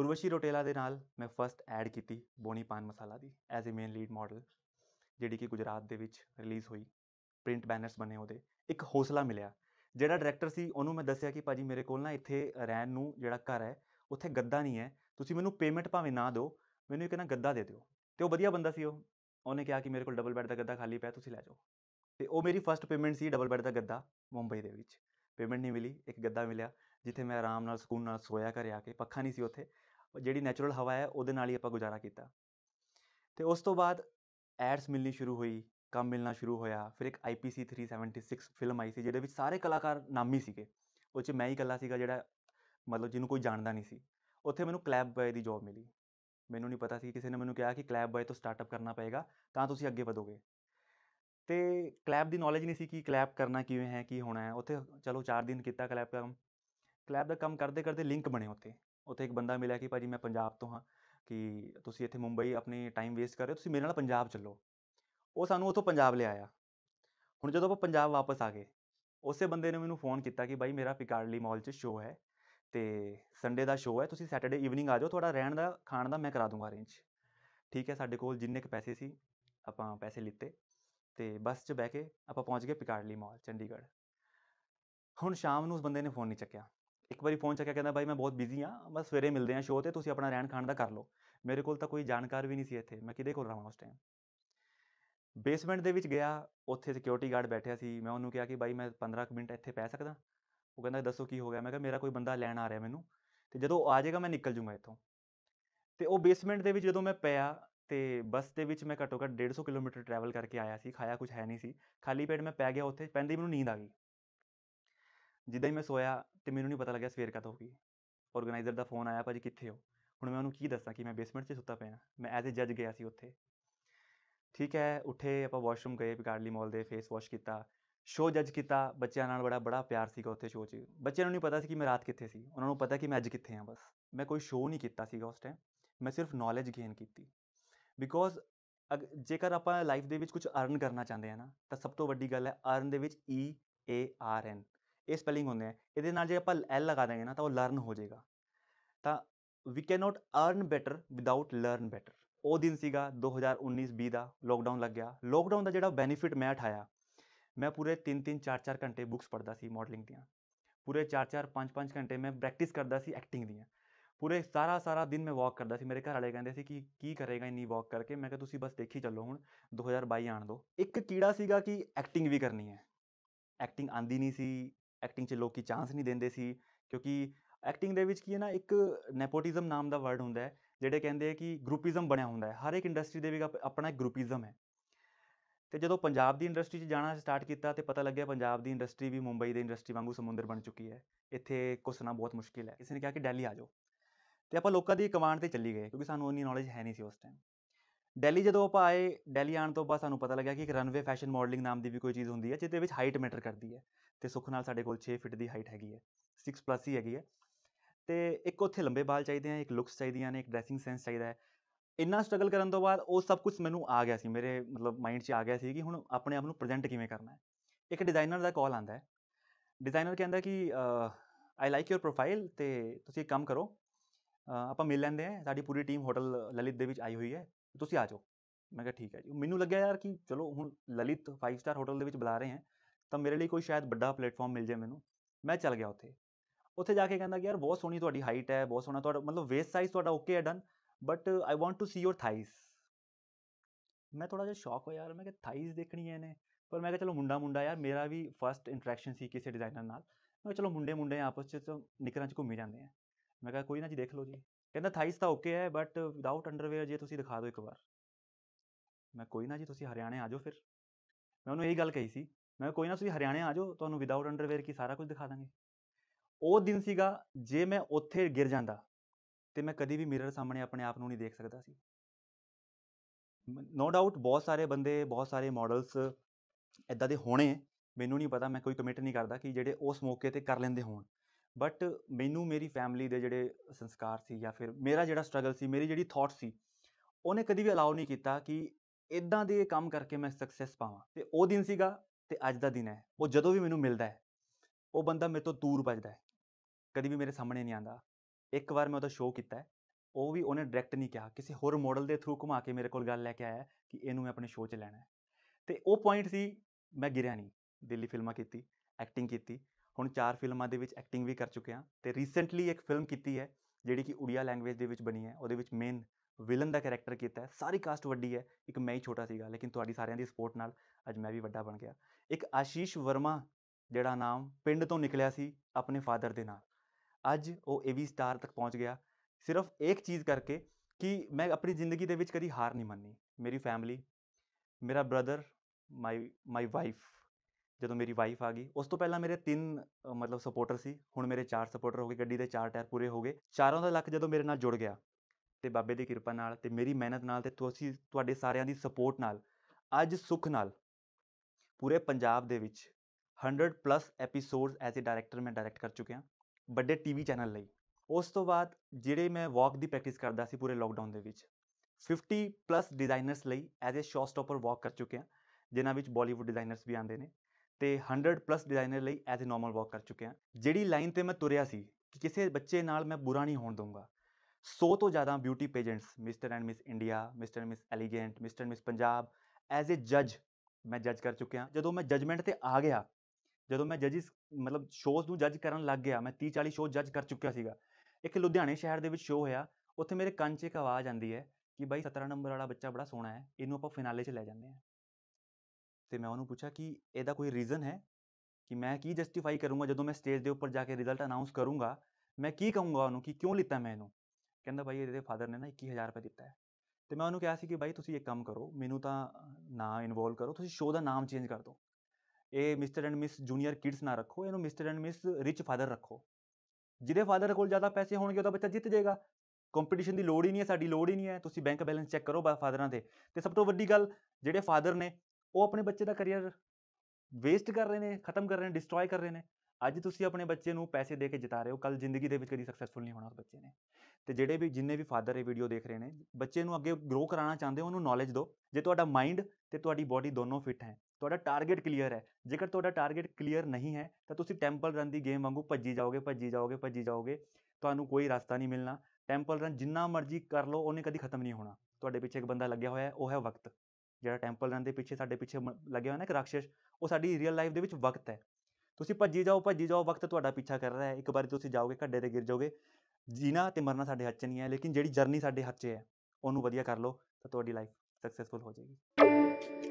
ਉਰਵਸ਼ੀ ਰੋਟੇਲਾ ਦੇ ਨਾਲ ਮੈਂ ਫਰਸਟ ਐਡ ਕੀਤੀ ਬੋਨੀ ਪਾਨ ਮਸਾਲਾ ਦੀ as a main lead model ਜਿਹੜੀ ਕਿ ਗੁਜਰਾਤ ਦੇ ਵਿੱਚ ਰਿਲੀਜ਼ ਹੋਈ ਪ੍ਰਿੰਟ ਬੈਨਰਸ ਬਣੇ ਉਹਦੇ ਇੱਕ ਹੌਸਲਾ ਮਿਲਿਆ ਜਿਹੜਾ ਡਾਇਰੈਕਟਰ ਸੀ ਉਹਨੂੰ ਮੈਂ ਦੱਸਿਆ ਕਿ ਭਾਜੀ ਮੇਰੇ ਕੋਲ ਨਾ ਇੱਥੇ ਰਹਿਣ ਨੂੰ ਜਿਹੜਾ ਘਰ ਹੈ ਉੱਥੇ ਗੱਦਾ ਨਹੀਂ ਹੈ ਤੁਸੀਂ ਮੈਨੂੰ ਪੇਮੈਂਟ ਭਾਵੇਂ ਨਾ ਦਿਓ ਮੈਨੂੰ ਇੱਕ ਨਾ ਗੱਦਾ ਦੇ ਦਿਓ ਤੇ ਉਹ ਵਧੀਆ ਬੰਦਾ ਸੀ ਉਹ ਉਹਨੇ ਕਿਹਾ ਕਿ ਮੇਰੇ ਕੋਲ ਡਬਲ ਬੈੱਡ ਦਾ ਗੱਦਾ ਖਾਲੀ ਪਿਆ ਤੁਸੀਂ ਲੈ ਜਾਓ ਤੇ ਉਹ ਮੇਰੀ ਫਰਸਟ ਪੇਮੈਂਟ ਸੀ ਡਬਲ ਬੈੱਡ ਦਾ ਗੱਦਾ ਮੁੰਬਈ ਦੇ ਵਿੱਚ ਪੇਮੈਂਟ ਨਹੀਂ ਮਿਲੀ ਇੱਕ ਗੱਦਾ ਮਿਲਿਆ ਜਿੱਥੇ ਮੈਂ ਆਰਾਮ ਨਾਲ ਸਕੂਨ ਨਾਲ ਸੋਇਆ ਘਰੇ ਆ ਕੇ ਪੱਖਾ ਨਹੀਂ ਸੀ ਉੱਥੇ ਜਿਹੜੀ ਨੈਚੁਰਲ ਹਵਾ ਹੈ ਉਹਦੇ ਨਾਲ ਹੀ ਆਪਾਂ ਗੁਜ਼ਾਰਾ ਕੀਤਾ ਤੇ ਉਸ ਤੋਂ ਬਾਅਦ ਐਡਸ ਮਿਲਣੀ ਸ਼ੁਰੂ ਹੋਈ ਕੰਮ ਮਿਲਣਾ ਸ਼ੁਰੂ ਹੋਇਆ ਫਿਰ ਇੱਕ IPC 376 ਫਿਲਮ ਆਈ ਸੀ ਜਿਹਦੇ ਵਿੱਚ ਸਾਰੇ ਕਲਾਕਾਰ ਨਾਮੀ ਸੀਗੇ ਉਹ 'ਚ ਮੈਂ ਹੀ ਇਕੱਲਾ ਸੀਗਾ ਜਿਹੜਾ ਮਤਲਬ ਜਿਹਨੂੰ ਕੋਈ ਜਾਣਦਾ ਨਹੀਂ ਸੀ ਉੱਥੇ ਮੈਨੂੰ ਕਲੈਬ ਬॉय ਦੀ ਜੌਬ ਮਿਲੀ ਮੈਨੂੰ ਨਹੀਂ ਪਤਾ ਸੀ ਕਿਸੇ ਨੇ ਮੈਨੂੰ ਕਿਹਾ ਕਿ ਕਲੈਬ ਬॉय ਤੋਂ ਸਟਾਰਟਅਪ ਕਰਨਾ ਪਏਗਾ ਤਾਂ ਤੁਸੀਂ ਅੱਗੇ ਵਧੋਗੇ ਤੇ ਕਲੈਬ ਦੀ ਨੌਲੇਜ ਨਹੀਂ ਸੀ ਕਿ ਕਲੈਬ ਕਰਨਾ ਕਿਵੇਂ ਹੈ ਕੀ ਹੋਣਾ ਹੈ ਉੱਥੇ ਚਲੋ 4 ਦਿਨ ਕੀਤਾ ਕਲੈਬ ਕੰਮ ਕਲੈਬ ਦਾ ਕੰਮ ਕਰਦੇ ਕਰਦੇ ਲਿੰਕ ਬਣੇ ਉੱਥੇ ਉੱਥੇ ਇੱਕ ਬੰਦਾ ਮਿਲਿਆ ਕਿ ਭਾਜੀ ਮੈਂ ਪੰਜਾਬ ਤੋਂ ਹਾਂ ਕਿ ਤੁਸੀਂ ਇੱਥੇ ਮੁੰਬਈ ਆਪਣੀ ਟਾਈਮ ਵੇਸਟ ਕਰ ਰਹੇ ਹੋ ਤੁਸੀਂ ਮੇਰੇ ਨਾਲ ਪੰਜਾਬ ਚੱਲੋ ਉਹ ਸਾਨੂੰ ਉੱਥੋਂ ਪੰਜਾਬ ਲਿਆਇਆ ਹੁਣ ਜਦੋਂ ਆਪਾਂ ਪੰਜਾਬ ਵਾਪਸ ਆ ਗਏ ਉਸੇ ਬੰਦੇ ਨੇ ਮੈਨੂੰ ਫੋਨ ਕੀਤਾ ਕਿ ਬਾਈ ਮੇਰਾ ਪਿਕਾਰਲੀ ਮਾਲ 'ਚ ਸ਼ੋਅ ਹੈ ਤੇ ਸੰਡੇ ਦਾ ਸ਼ੋਅ ਹੈ ਤੁਸੀਂ ਸੈਟਰਡੇ ਈਵਨਿੰਗ ਆ ਜਾਓ ਤੁਹਾਡਾ ਰਹਿਣ ਦਾ ਖਾਣ ਦਾ ਮੈਂ ਕਰਾ ਦੂੰਗਾ ਅਰੇਂਜ ਠੀਕ ਹੈ ਸਾਡੇ ਕੋਲ ਜਿੰਨੇ ਕ ਪੈਸੇ ਸੀ ਆਪਾਂ ਪੈਸੇ ਲਿੱਤੇ ਤੇ ਬੱਸ 'ਚ ਬਹਿ ਕੇ ਆਪਾਂ ਪਹੁੰਚ ਗਏ ਪਿਕਾਰਲੀ ਮਾਲ ਚੰਡੀਗੜ੍ਹ ਹੁਣ ਸ਼ਾਮ ਨੂੰ ਉਸ ਬੰਦੇ ਨੇ ਫੋਨ ਨਹੀਂ ਚੱਕਿਆ ਇੱਕ ਵਾਰੀ ਫੋਨ ਚੱਕਿਆ ਕਹਿੰਦਾ ਬਾਈ ਮੈਂ ਬਹੁਤ ਬਿਜ਼ੀ ਆ ਬਸ ਸਵੇਰੇ ਮਿਲਦੇ ਆ ਸ਼ੋਅ ਤੇ ਤੁਸੀਂ ਆਪਣਾ ਰਹਿਣ ਖਾਣ ਦਾ ਕਰ ਲਓ ਮੇਰੇ ਕੋਲ ਤਾਂ ਕੋਈ ਜਾਣਕਾਰ ਵੀ ਨਹੀਂ ਸੀ ਇੱਥੇ ਮੈਂ ਕਿਹਦੇ ਕੋਲ ਰਹਾਂ ਉਸ ਟਾਈਮ ਬੇਸਮੈਂਟ ਦੇ ਵਿੱਚ ਗਿਆ ਉੱਥੇ ਸਿਕਿਉਰਿਟੀ ਗਾਰਡ ਬੈਠਿਆ ਸੀ ਮੈਂ ਉਹਨੂੰ ਕਿਹਾ ਕਿ ਬਾਈ ਮੈਂ 15 ਮਿੰਟ ਇੱਥੇ ਪੈ ਸਕਦਾ ਉਹ ਕਹਿੰਦਾ ਦੱਸੋ ਕੀ ਹੋ ਗਿਆ ਮੈਂ ਕਿਹਾ ਮੇਰਾ ਕੋਈ ਬੰਦਾ ਲੈਣ ਆ ਰਿਹਾ ਮੈਨੂੰ ਤੇ ਜਦੋਂ ਆ ਜਾਏਗਾ ਮੈਂ ਨਿਕਲ ਜੂੰਗਾ ਇੱਥੋਂ ਤੇ ਉਹ ਬੇਸਮੈਂਟ ਦੇ ਵਿੱਚ ਜਦੋਂ ਮੈਂ ਪਿਆ ਤੇ ਬੱਸ ਦੇ ਵਿੱਚ ਮੈਂ ਘੱਟੋ ਘੱਟ 150 ਕਿਲੋਮੀਟਰ ਟਰੈਵਲ ਕਰਕੇ ਆਇਆ ਸੀ ਖਾਇਆ ਕੁਝ ਹੈ ਨਹੀਂ ਸੀ ਖਾਲੀ ਪੇਟ ਮੈਂ ਪੈ ਗਿਆ ਉੱਥੇ ਪੈਂਦੀ ਮੈਨੂੰ ਨੀਂਦ ਆ ਗਈ ਜਿੱਦਾਂ ਹੀ ਮੈਂ ਸੋਇਆ ਤੇ ਮੈਨੂੰ ਨਹੀਂ ਪਤਾ ਲੱਗਿਆ ਸਵੇਰ ਕਦ ਹੋ ਗਈ ਆਰਗੇਨਾਈਜ਼ਰ ਦਾ ਫੋਨ ਆਇਆ ਭਾਜੀ ਕਿੱਥੇ ਹੋ ਹੁਣ ਮੈਂ ਉਹਨੂੰ ਕੀ ਦੱਸਾਂ ਕਿ ਮੈਂ ਬੇਸਮੈਂਟ 'ਚ ਸੁੱਤਾ ਪਿਆ ਮੈਂ ਐਜ਼ ਅ ਜੱਜ ਗਿਆ ਸੀ ਉੱਥੇ ਠੀਕ ਹੈ ਉੱਠੇ ਆਪਾਂ ਵਾਸ਼ਰੂਮ ਗਏ ਪਿਕਾਰਡਲੀ ਮਾਲ ਦੇ ਫੇਸ ਵਾਸ਼ ਕੀਤਾ ਸ਼ੋ ਜੱਜ ਕੀਤਾ ਬੱਚਿਆਂ ਨਾਲ ਬੜਾ ਬੜਾ ਪਿਆਰ ਸੀਗਾ ਉੱਥੇ ਸ਼ੋਅ 'ਚ ਬੱਚਿਆਂ ਨੂੰ ਨਹੀਂ ਪਤਾ ਸੀ ਕਿ ਮੈਂ ਰਾਤ ਕਿੱਥੇ ਸੀ ਉਹਨਾਂ ਨੂੰ ਪਤਾ ਕਿ ਮੈਂ ਅੱਜ ਕਿੱਥੇ ਹਾਂ ਬਸ ਮੈਂ ਕੋਈ ਸ਼ੋਅ ਨਹੀਂ ਕੀਤਾ ਸੀਗਾ ਉਸ ਟਾਈਮ ਮੈਂ ਸਿਰਫ ਨੌਲੇਜ ਗੇਨ ਕੀਤੀ ਬਿਕੋਜ਼ ਜੇਕਰ ਆਪਾਂ ਲਾਈਫ ਦੇ ਵਿੱਚ ਕੁਝ ਅਰਨ ਕਰਨਾ ਚਾਹੁੰਦੇ ਆ ਨਾ ਤਾਂ ਸਭ ਤੋਂ ਵੱਡੀ ਗੱਲ ਹੈ ਅਰਨ ਦੇ ਵਿੱਚ ਈ ਏ ਆਰ ਐਨ ਇਹ ਸਪੈਲਿੰਗ ਹੁੰਦੇ ਆ ਇਹਦੇ ਨਾਲ ਜੇ ਆਪਾਂ ਐਲ ਲਗਾ ਦਾਂਗੇ ਨਾ ਤਾਂ ਉਹ ਲਰਨ ਹੋ ਜਾਏਗਾ ਤਾਂ we can not earn better without learn better ਉਹ ਦਿਨ ਸੀਗਾ 2019-20 ਦਾ ਲੋਕਡਾਊਨ ਲੱਗ ਗਿਆ ਲੋਕਡਾਊਨ ਦਾ ਜਿਹੜਾ ਬੈਨੀਫਿਟ ਮੈਂ ਠਾਇਆ ਮੈਂ ਪੂਰੇ 3-3 4-4 ਘੰਟੇ ਬੁੱਕਸ ਪੜਦਾ ਸੀ ਮਾਡਲਿੰਗ ਦੀਆਂ ਪੂਰੇ 4-4 5-5 ਘੰਟੇ ਮੈਂ ਪ੍ਰੈਕਟਿਸ ਕਰਦਾ ਸੀ ਐਕਟਿੰਗ ਦੀਆਂ ਪੂਰੇ ਸਾਰਾ ਸਾਰਾ ਦਿਨ ਮੈਂ ਵਾਕ ਕਰਦਾ ਸੀ ਮੇਰੇ ਘਰ ਵਾਲੇ ਕਹਿੰਦੇ ਸੀ ਕਿ ਕੀ ਕਰੇਗਾ ਇੰਨੀ ਵਾਕ ਕਰਕੇ ਮੈਂ ਕਿਹਾ ਤੁਸੀਂ ਬਸ ਦੇਖੀ ਚੱਲੋ ਹੁਣ 2022 ਆਣ ਦੋ ਇੱਕ ਕੀੜਾ ਸੀਗਾ ਕਿ ਐਕਟਿੰਗ ਵੀ ਕਰਨੀ ਹੈ ਐਕਟਿੰਗ ਆਂਦੀ ਨਹੀਂ ਸੀ ਐਕਟਿੰਗ 'ਚ ਲੋਕੀ ਚਾਂਸ ਨਹੀਂ ਦਿੰਦੇ ਸੀ ਕਿਉਂਕਿ ਐਕਟਿੰਗ ਦੇ ਵਿੱਚ ਕੀ ਹੈ ਨਾ ਇੱਕ ਨੈਪੋਟਿਜ਼ਮ ਨਾਮ ਦਾ ਵਰਡ ਹੁੰਦਾ ਹੈ ਜਿਹੜੇ ਕਹਿੰਦੇ ਆ ਕਿ ਗਰੁੱਪਿਜ਼ਮ ਬਣਿਆ ਹੁੰਦਾ ਹੈ ਹਰ ਇੱਕ ਇੰਡਸਟਰੀ ਦੇ ਵਿੱਚ ਆਪਣਾ ਇੱਕ ਗਰੁੱਪਿਜ਼ਮ ਹੈ ਤੇ ਜਦੋਂ ਪੰਜਾਬ ਦੀ ਇੰਡਸਟਰੀ 'ਚ ਜਾਣਾ ਸਟਾਰਟ ਕੀਤਾ ਤੇ ਪਤਾ ਲੱਗਿਆ ਪੰਜਾਬ ਦੀ ਇੰਡਸਟਰੀ ਵੀ ਮੁੰਬਈ ਦੀ ਇੰਡਸਟਰੀ ਵਾਂਗੂ ਸਮੁੰਦਰ ਬਣ ਚੁੱਕੀ ਹੈ ਇੱਥੇ ਨਾ ਬਹੁਤ ਮੁਸ਼ਕਿਲ ਹੈ ਕਿਸੇ ਨੇ ਕਿਹਾ ਕਿ ਦਿੱਲੀ ਆ ਜਾਓ ਤੇ ਆਪਾਂ ਲੋਕਾਂ ਦੀ ਕਮਾਂਡ ਤੇ ਚੱਲੀ ਗਏ ਕਿਉਂਕਿ ਸਾਨੂੰ ਉਨੀ ਨੌਲੇਜ ਹੈ ਨਹੀਂ ਸੀ ਉਸ ਟਾਈਮ ਦਿੱਲੀ ਜਦੋਂ ਆਪਾਂ ਆਏ ਦਿੱਲੀ ਆਣ ਤੋਂ ਬਾਅਦ ਸਾਨੂੰ ਪਤਾ ਲੱਗਿਆ ਕਿ ਇੱਕ ਰਨਵੇ ਫੈਸ਼ਨ ਮਾਡਲਿੰਗ ਨਾਮ ਦੀ ਵੀ ਕੋਈ ਚੀਜ਼ ਹੁੰਦੀ ਹੈ ਜਿਹਦੇ ਵਿੱਚ ਹਾਈਟ ਮੈਟਰ ਕਰਦੀ ਹੈ ਤੇ ਸੁਖ ਨਾਲ ਸਾਡੇ ਕੋਲ 6 ਫੀਟ ਦੀ ਹਾਈਟ ਹੈਗੀ ਹੈ 6 ਪਲੱਸ ਹੀ ਹੈਗੀ ਹੈ ਤੇ ਇੱਕ ਉੱਥੇ ਲੰਬੇ ਬਾਲ ਚਾਹੀਦੇ ਆ ਇੱਕ ਲੁੱਕਸ ਚਾਹੀਦੀਆਂ ਨੇ ਇੱਕ ਡਰੈਸਿੰਗ ਸੈਂਸ ਚਾਹੀਦਾ ਹੈ ਇੰਨਾ ਸਟਰਗਲ ਕਰਨ ਤੋਂ ਬਾਅਦ ਉਹ ਸਭ ਕੁਝ ਮੈਨੂੰ ਆ ਗਿਆ ਸੀ ਮੇਰੇ ਮਤਲਬ ਮਾਈਂਡ 'ਚ ਆ ਗਿਆ ਸੀ ਕਿ ਹੁਣ ਆਪਣੇ ਆਪ ਨੂੰ ਪ੍ਰੈਜ਼ੈਂਟ ਕਿਵੇਂ ਕਰਨਾ ਹੈ ਇੱਕ ਡਿਜ਼ਾਈਨਰ ਦਾ ਕਾਲ ਆਂਦਾ ਹੈ ਡਿਜ਼ਾਈਨਰ ਕਹਿੰਦਾ ਕਿ ਆਈ ਲਾਈਕ ਯੋਰ ਪ੍ਰੋਫਾਈਲ ਤੇ ਤੁਸੀਂ ਕੰਮ ਕਰੋ ਆਪਾਂ ਮਿਲ ਲੈਂਦੇ ਆ ਸਾਡੀ ਪੂਰੀ ਟੀਮ ਹੋਟਲ ਲਲਿਤ ਦੇ ਵਿੱਚ ਆਈ ਹੋਈ ਹੈ ਤੁਸੀਂ ਆ ਜਾਓ ਮੈਂ ਕਿਹਾ ਠੀਕ ਹੈ ਜੀ ਮੈਨੂੰ ਲੱਗਿਆ ਯਾਰ ਕਿ ਚਲੋ ਹੁਣ ਲਲਿਤ 5 ਸਟਾਰ ਹੋਟਲ ਦੇ ਵਿੱਚ ਬੁਲਾ ਰਹੇ ਹੈ ਤਾਂ ਮੇਰੇ ਲਈ ਕੋਈ ਸ਼ਾਇਦ ਵੱਡਾ ਪਲੇਟਫਾਰਮ ਮਿਲ ਜਾਏ ਮੈਨੂੰ ਮੈਂ ਚੱਲ ਗਿਆ ਉੱਥੇ ਉੱਥੇ ਜਾ ਕੇ ਕਹਿੰਦਾ ਕਿ ਯਾਰ ਬਹੁਤ ਸੋਹਣੀ ਤੁਹਾਡੀ ਹਾਈਟ ਹੈ ਬਹੁਤ ਸੋਹਣਾ ਤੁਹਾਡਾ ਮਤਲਬ ਵੇਸ ਸਾਈਜ਼ ਤੁਹਾਡਾ ਓਕੇ ਹੈ done but I want to see your thighs ਮੈਂ ਥੋੜਾ ਜਿਹਾ ਸ਼ੌਕ ਹੋਇਆ ਯਾਰ ਮੈਂ ਕਿ ਥਾਈਸ ਦੇਖਣੀ ਹੈ ਨੇ ਪਰ ਮੈਂ ਕਿਹਾ ਚਲੋ ਮੁੰਡਾ ਮੁੰਡਾ ਯਾਰ ਮੇਰਾ ਵੀ ਫਰਸਟ ਇੰਟਰੈਕਸ਼ਨ ਸੀ ਕਿਸੇ ਡਿਜ਼ਾਈਨਰ ਨਾਲ ਮੈਂ ਚਲੋ ਮੁੰਡੇ ਮੁੰਡੇ ਆਪਸ ਚ ਨਿਕਰਾਂ ਚ ਘੁੰਮੇ ਜਾਂਦੇ ਆ ਮੈਂ ਕਿਹਾ ਕੋਈ ਨਾ ਜੀ ਦੇਖ ਲਓ ਜੀ ਕਹਿੰਦਾ ਥਾਈਸ ਤਾਂ ਓਕੇ ਹੈ ਬਟ ਵਿਦਆਊਟ ਅੰਡਰਵੇਅਰ ਜੇ ਤੁਸੀਂ ਦਿਖਾ ਦਿਓ ਇੱਕ ਵਾਰ ਮੈਂ ਕੋਈ ਨਾ ਜੀ ਤੁਸੀਂ ਹਰਿਆਣੇ ਆ ਜਾਓ ਫਿਰ ਮੈਂ ਉਹਨੂੰ ਇਹੀ ਗੱਲ ਕਹੀ ਸੀ ਮੈਂ ਕੋਈ ਨਾ ਤੁਸੀਂ ਹਰਿਆਣੇ ਆ ਜਾਓ ਤੁਹਾਨੂੰ ਵਿਦਆਊਟ ਅੰਡਰਵੇਅਰ ਕੀ ਸਾਰਾ ਕੁਝ ਦਿਖਾ ਦਾਂਗੇ ਉਹ ਦਿਨ ਸੀਗਾ ਜੇ ਮੈਂ ਉੱਥੇ ਗਿਰ ਜਾਂਦਾ ਤੇ ਮੈਂ ਕਦੀ ਵੀ ਮਿਰਰ ਸਾਹਮਣੇ ਆਪਣੇ ਆਪ ਨੂੰ ਨਹੀਂ ਦੇਖ ਸਕਦਾ ਸੀ ਨੋ ਡਾਊਟ ਬਹੁਤ ਸਾਰੇ ਬੰਦੇ ਬਹੁਤ ਸਾਰੇ ਮਾਡਲਸ ਇਦਾਂ ਦੇ ਹੋਣੇ ਮੈਨੂੰ ਨਹੀਂ ਪਤਾ ਮੈਂ ਕੋਈ ਕਮਿਟ ਨਹੀਂ ਕਰਦਾ ਕਿ ਜਿਹੜੇ ਉਸ ਮੌਕੇ ਤੇ ਕਰ ਲੈਂਦੇ ਹੋਣ ਬਟ ਮੈਨੂੰ ਮੇਰੀ ਫੈਮਿਲੀ ਦੇ ਜਿਹੜੇ ਸੰਸਕਾਰ ਸੀ ਜਾਂ ਫਿਰ ਮੇਰਾ ਜਿਹੜਾ ਸਟਰਗਲ ਸੀ ਮੇਰੀ ਜਿਹੜੀ ਥਾਟ ਸੀ ਉਹਨੇ ਕਦੀ ਵੀ ਅਲਾਉ ਨਹੀਂ ਕੀਤਾ ਕਿ ਇਦਾਂ ਦੇ ਕੰਮ ਕਰਕੇ ਮੈਂ ਸਕਸੈਸ ਪਾਵਾਂ ਤੇ ਉਹ ਦਿਨ ਸੀਗਾ ਤੇ ਅੱਜ ਦਾ ਦਿਨ ਹੈ ਉਹ ਜਦੋਂ ਵੀ ਮੈਨੂੰ ਮਿਲਦਾ ਹੈ ਉਹ ਬੰਦਾ ਮੇਰੇ ਤੋਂ ਦੂਰ ਭੱਜਦਾ ਹੈ ਕਦੀ ਵੀ ਮੇਰੇ ਸਾਹਮਣੇ ਨਹੀਂ ਆਂਦਾ ਇੱਕ ਵਾਰ ਮੈਂ ਉਹਦਾ ਸ਼ੋਅ ਕੀਤਾ ਉਹ ਵੀ ਉਹਨੇ ਡਾਇਰੈਕਟ ਨਹੀਂ ਕਿਹਾ ਕਿਸੇ ਹੋਰ ਮਾਡਲ ਦੇ ਥਰੂ ਘੁਮਾ ਕੇ ਮੇਰੇ ਕੋਲ ਗੱਲ ਲੈ ਕੇ ਆਇਆ ਕਿ ਇਹਨੂੰ ਮੈਂ ਆਪਣੇ ਸ਼ੋਅ 'ਚ ਲੈਣਾ ਤੇ ਉਹ ਪੁਆਇੰਟ ਸੀ ਮੈਂ ਗਿਰਿਆ ਨਹੀਂ ਦਿੱਲੀ ਫਿਲਮਾਂ ਕੀਤੀ ਐਕਟਿੰਗ ਕੀਤੀ ਹੁਣ ਚਾਰ ਫਿਲਮਾਂ ਦੇ ਵਿੱਚ ਐਕਟਿੰਗ ਵੀ ਕਰ ਚੁੱਕਿਆ ਤੇ ਰੀਸੈਂਟਲੀ ਇੱਕ ਫਿਲਮ ਕੀਤੀ ਹੈ ਜਿਹੜੀ ਕਿ ਉੜੀਆ ਲੈਂਗੁਏਜ ਦੇ ਵਿੱਚ ਬਣੀ ਹੈ ਉਹਦੇ ਵਿੱਚ ਮੇਨ ਵਿਲਨ ਦਾ ਕੈਰੈਕਟਰ ਕੀਤਾ ਹੈ ਸਾਰੀ ਕਾਸਟ ਵੱਡੀ ਹੈ ਇੱਕ ਮੈਂ ਹੀ ਛੋਟਾ ਸੀਗਾ ਲੇਕਿਨ ਤੁਹਾਡੀ ਸਾਰਿਆਂ ਦੀ ਸਪੋਰਟ ਨਾਲ ਅੱਜ ਮੈਂ ਵੀ ਵੱਡਾ ਬਣ ਗਿਆ ਇੱਕ ਆਸ਼ੀਸ਼ ਵਰਮਾ ਜਿਹੜਾ ਨਾਮ ਪਿੰਡ ਤੋਂ ਨਿਕਲਿਆ ਸੀ ਆਪਣੇ ਫਾਦਰ ਦੇ ਨਾਲ ਅੱਜ ਉਹ ਏਵੀ ਸਟਾਰ ਤੱਕ ਪਹੁੰਚ ਗਿਆ ਸਿਰਫ ਇੱਕ ਚੀਜ਼ ਕਰਕੇ ਕਿ ਮੈਂ ਆਪਣੀ ਜ਼ਿੰਦਗੀ ਦੇ ਵਿੱਚ ਕਦੀ ਹਾਰ ਨਹੀਂ ਮੰਨੀ ਮੇਰੀ ਫੈਮਿਲੀ ਮੇਰਾ ਬ੍ਰਦਰ ਮਾਈ ਮਾਈ ਵਾਈਫ ਜਦੋਂ ਮੇਰੀ ਵਾਈਫ ਆ ਗਈ ਉਸ ਤੋਂ ਪਹਿਲਾਂ ਮੇਰੇ ਤਿੰਨ ਮਤਲਬ ਸਪੋਰਟਰ ਸੀ ਹੁਣ ਮੇਰੇ ਚਾਰ ਸਪੋਰਟਰ ਹੋ ਗਏ ਗੱਡੀ ਦੇ ਚਾਰ ਟਾਇਰ ਪੂਰੇ ਹੋ ਗਏ ਚਾਰਾਂ ਦਾ ਲੱਕ ਜਦੋਂ ਮੇਰੇ ਨਾਲ ਜੁੜ ਗਿਆ ਤੇ ਬਾਬੇ ਦੀ ਕਿਰਪਾ ਨਾਲ ਤੇ ਮੇਰੀ ਮਿਹਨਤ ਨਾਲ ਤੇ ਤੁਸੀਂ ਤੁਹਾਡੇ ਸਾਰਿਆਂ ਦੀ ਸਪੋਰਟ ਨਾਲ ਅੱਜ ਸੁਖ ਨਾਲ ਪੂਰੇ ਪੰਜਾਬ ਦੇ ਵਿੱਚ 100 plus episodes as a director ਮੈਂ ਡਾਇਰੈਕਟ ਕਰ ਚੁੱਕਿਆ ਵੱਡੇ ਟੀਵੀ ਚੈਨਲ ਲਈ ਉਸ ਤੋਂ ਬਾਅਦ ਜਿਹੜੇ ਮੈਂ ਵਾਕ ਦੀ ਪ੍ਰੈਕਟਿਸ ਕਰਦਾ ਸੀ ਪੂਰੇ ਲਾਕਡਾਊਨ ਦੇ ਵਿੱਚ 50 ਪਲੱਸ ਡਿਜ਼ਾਈਨਰਸ ਲਈ as a show stopper walk ਕਰ ਚੁੱਕੇ ਆ ਜਿਨ੍ਹਾਂ ਵਿੱਚ ਬਾਲੀਵੁੱਡ ਡਿਜ਼ਾਈਨਰਸ ਵੀ ਆਉਂਦੇ ਨੇ ਤੇ 100 ਪਲੱਸ ਡਿਜ਼ਾਈਨਰ ਲਈ ਐਜ਼ ਅ ਨਾਰਮਲ ਵਾਕ ਕਰ ਚੁੱਕੇ ਆ ਜਿਹੜੀ ਲਾਈਨ ਤੇ ਮੈਂ ਤੁਰਿਆ ਸੀ ਕਿ ਕਿਸੇ ਬੱਚੇ ਨਾਲ ਮੈਂ ਬੁਰਾ ਨਹੀਂ ਹੋਣ ਦਊਂਗਾ 100 ਤੋਂ ਜ਼ਿਆਦਾ beauty pageants mister and miss India mister and miss elegant mister and miss Punjab as a ਜੱਜ ਮੈਂ ਜੱਜ ਕਰ ਚੁੱਕਿਆ ਜਦੋਂ ਮੈਂ ਜਜਮੈਂਟ ਤੇ ਆ ਗਿਆ ਜਦੋਂ ਮੈਂ ਜੱਜਿਸ ਮਤਲਬ ਸ਼ੋਜ਼ ਨੂੰ ਜੱਜ ਕਰਨ ਲੱਗ ਗਿਆ ਮੈਂ 30 40 ਸ਼ੋਅ ਜੱਜ ਕਰ ਚੁੱਕਿਆ ਸੀਗਾ ਇੱਕ ਲੁਧਿਆਣੇ ਸ਼ਹਿਰ ਦੇ ਵਿੱਚ ਸ਼ੋਅ ਹੋਇਆ ਉੱਥੇ ਮੇਰੇ ਕੰਨ 'ਚ ਇੱਕ ਆਵਾਜ਼ ਆਂਦੀ ਹੈ ਕਿ ਬਾਈ 17 ਨੰਬਰ ਵਾਲਾ ਬੱਚਾ ਬੜਾ ਸੋਹਣਾ ਹੈ ਇਹਨੂੰ ਆਪਾਂ ਫਿਨਾਲੇ 'ਚ ਲੈ ਜਾਂਦੇ ਹਾਂ ਤੇ ਮੈਂ ਉਹਨੂੰ ਪੁੱਛਿਆ ਕਿ ਇਹਦਾ ਕੋਈ ਰੀਜ਼ਨ ਹੈ ਕਿ ਮੈਂ ਕੀ ਜਸਟੀਫਾਈ ਕਰੂੰਗਾ ਜਦੋਂ ਮੈਂ ਸਟੇਜ ਦੇ ਉੱਪਰ ਜਾ ਕੇ ਰਿਜ਼ਲਟ ਅਨਾਉਂਸ ਕਰੂੰਗਾ ਮੈਂ ਕੀ ਕਹੂੰਗਾ ਉਹਨੂੰ ਕਿ ਕਿਉਂ ਲਿੱਤਾ ਮੈਂ ਇਹਨੂੰ ਕਹਿੰਦਾ ਬਾਈ ਇਹਦੇ ਫਾਦਰ ਨੇ ਨਾ 21000 ਰੁਪਏ ਦਿੱਤਾ ਹੈ ਤੇ ਮੈਂ ਉਹਨੂੰ ਕਿਹਾ ਸੀ ਕਿ ਬਾਈ ਤੁਸੀਂ ਇੱਕ ਕੰਮ ਕਰੋ ਮੈਨੂੰ ਤਾਂ ਨਾ ਇਨਵੋਲ ਕਰੋ ਤੁਸੀਂ ਸ਼ੋਅ ਦਾ ਨਾਮ ਚੇਂਜ ਕਰ ਦਿਓ ਇਹ mister and miss junior kids ਨਾ ਰੱਖੋ ਇਹਨੂੰ mister and miss rich father ਰੱਖੋ ਜਿਹਦੇ ਫਾਦਰ ਕੋਲ ਜ਼ਿਆਦਾ ਪੈਸੇ ਹੋਣਗੇ ਉਹਦਾ ਬੱਚਾ ਜਿੱਤ ਜਾਏਗਾ ਕੰਪੀਟੀਸ਼ਨ ਦੀ ਲੋੜ ਹੀ ਨਹੀਂ ਹੈ ਸਾਡੀ ਲੋੜ ਹੀ ਨਹੀਂ ਹੈ ਤੁਸੀਂ ਬੈਂਕ ਬੈਲੈਂਸ ਚੈੱਕ ਕਰੋ ਫਾਦਰਾਂ ਦੇ ਤੇ ਸਭ ਤੋਂ ਵੱਡੀ ਗੱਲ ਜਿਹੜੇ ਫਾਦਰ ਨੇ ਉਹ ਆਪਣੇ ਬੱਚੇ ਦਾ ਕੈਰੀਅਰ ਵੇਸਟ ਕਰ ਰਹੇ ਨੇ ਖਤਮ ਕਰ ਰਹੇ ਨੇ ਡਿਸਟਰੋਏ ਕਰ ਰਹੇ ਨੇ ਅੱਜ ਤੁਸੀਂ ਆਪਣੇ ਬੱਚੇ ਨੂੰ ਪੈਸੇ ਦੇ ਕੇ ਜਿਤਾ ਰਹੇ ਹੋ ਕੱਲ ਜ਼ਿੰਦਗੀ ਦੇ ਵਿੱਚ ਕਦੀ ਸਕਸੈਸਫੁਲ ਨਹੀਂ ਹੋਣਾ ਉਸ ਬੱਚੇ ਨੇ ਤੇ ਜਿਹੜੇ ਵੀ ਜਿੰਨੇ ਵੀ ਫਾਦਰ ਇਹ ਵੀਡੀਓ ਦੇਖ ਰਹੇ ਨੇ ਬੱਚੇ ਨੂੰ ਅੱਗੇ ਗਰੋ ਕਰਾਉਣਾ ਚਾਹੁੰਦੇ ਹੋ ਉਹਨੂੰ ਨੌਲੇਜ ਦਿਓ ਜੇ ਤੁਹਾਡਾ ਮਾਈਂਡ ਤੇ ਤੁਹਾਡੀ ਬਾਡੀ ਦੋਨੋਂ ਫਿੱਟ ਹੈ ਤੁਹਾਡਾ ਟਾਰਗੇਟ ਕਲੀਅਰ ਹੈ ਜੇਕਰ ਤੁਹਾਡਾ ਟਾਰਗੇਟ ਕਲੀਅਰ ਨਹੀਂ ਹੈ ਤਾਂ ਤੁਸੀਂ ਟੈਂਪਲ ਰਨ ਦੀ ਗੇਮ ਵਾਂਗੂ ਭੱਜੀ ਜਾਓਗੇ ਭੱਜੀ ਜਾਓਗੇ ਭੱਜੀ ਜਾਓਗੇ ਤੁਹਾਨੂੰ ਕੋਈ ਰਸਤਾ ਨਹੀਂ ਮਿਲਣਾ ਟੈਂਪਲ ਰਨ ਜਿੰਨਾ ਮਰਜ਼ੀ ਕਰ ਲਓ ਉਹਨੇ ਕਦੀ ਖਤਮ ਨਹੀਂ ਹੋਣਾ ਤੁਹਾਡੇ ਪਿੱਛੇ ਇੱਕ ਬੰਦਾ ਲੱਗਿਆ ਹੋਇਆ ਹੈ ਉਹ ਹੈ ਵਕਤ ਜਿਹੜਾ ਟੈਂਪਲ ਰਨ ਦੇ ਪਿੱਛੇ ਸਾਡੇ ਪਿੱਛੇ ਲੱਗਿਆ ਹੋਇਆ ਨਾ ਇੱਕ ਰਾਖਸ਼ ਉਹ ਸਾਡੀ ਰੀਅਲ ਲਾਈਫ ਦੇ ਵਿੱਚ ਵਕਤ ਹੈ ਤੁਸੀਂ ਭੱਜੀ ਜਾਓ ਭੱਜੀ ਜਾਓ ਵਕਤ ਤੁਹਾਡਾ ਪਿੱਛਾ ਕਰ ਰਿਹਾ ਹੈ ਇੱਕ ਵਾਰ ਤੁਸੀਂ ਜਾਓਗੇ ਘੱਡੇ ਤੇ ਗਿਰ ਜਾਓਗੇ ਜੀਣਾ ਤੇ ਮਰਨਾ ਸਾਡੇ ਹੱਥ 'ਚ ਨਹੀਂ ਹੈ ਲੇਕਿਨ ਜਿਹੜੀ ਜਰਨੀ ਸਾਡੇ ਹੱਥ 'ਚ ਹੈ ਉਹਨੂੰ ਵਧੀਆ ਕਰ ਲਓ ਤਾਂ ਤੁਹਾਡੀ ਲਾਈਫ ਸਕਸੈਸਫੁਲ ਹੋ ਜਾਏਗੀ